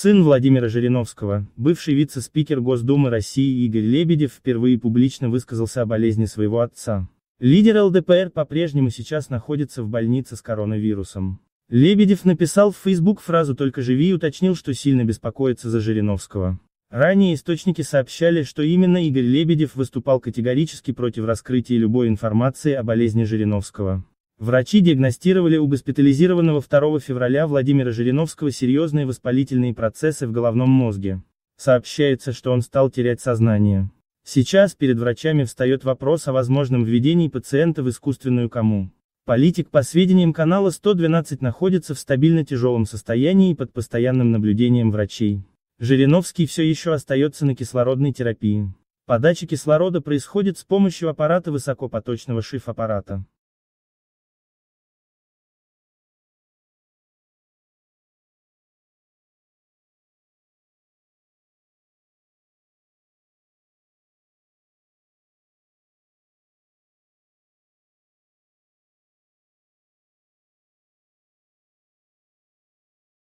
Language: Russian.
Сын Владимира Жириновского, бывший вице-спикер Госдумы России Игорь Лебедев впервые публично высказался о болезни своего отца. Лидер ЛДПР по-прежнему сейчас находится в больнице с коронавирусом. Лебедев написал в Facebook фразу «Только живи» и уточнил, что сильно беспокоится за Жириновского. Ранее источники сообщали, что именно Игорь Лебедев выступал категорически против раскрытия любой информации о болезни Жириновского. Врачи диагностировали у госпитализированного 2 февраля Владимира Жириновского серьезные воспалительные процессы в головном мозге. Сообщается, что он стал терять сознание. Сейчас перед врачами встает вопрос о возможном введении пациента в искусственную кому. Политик, по сведениям канала 112, находится в стабильно тяжелом состоянии и под постоянным наблюдением врачей. Жириновский все еще остается на кислородной терапии. Подача кислорода происходит с помощью аппарата высокопоточного шиф-аппарата.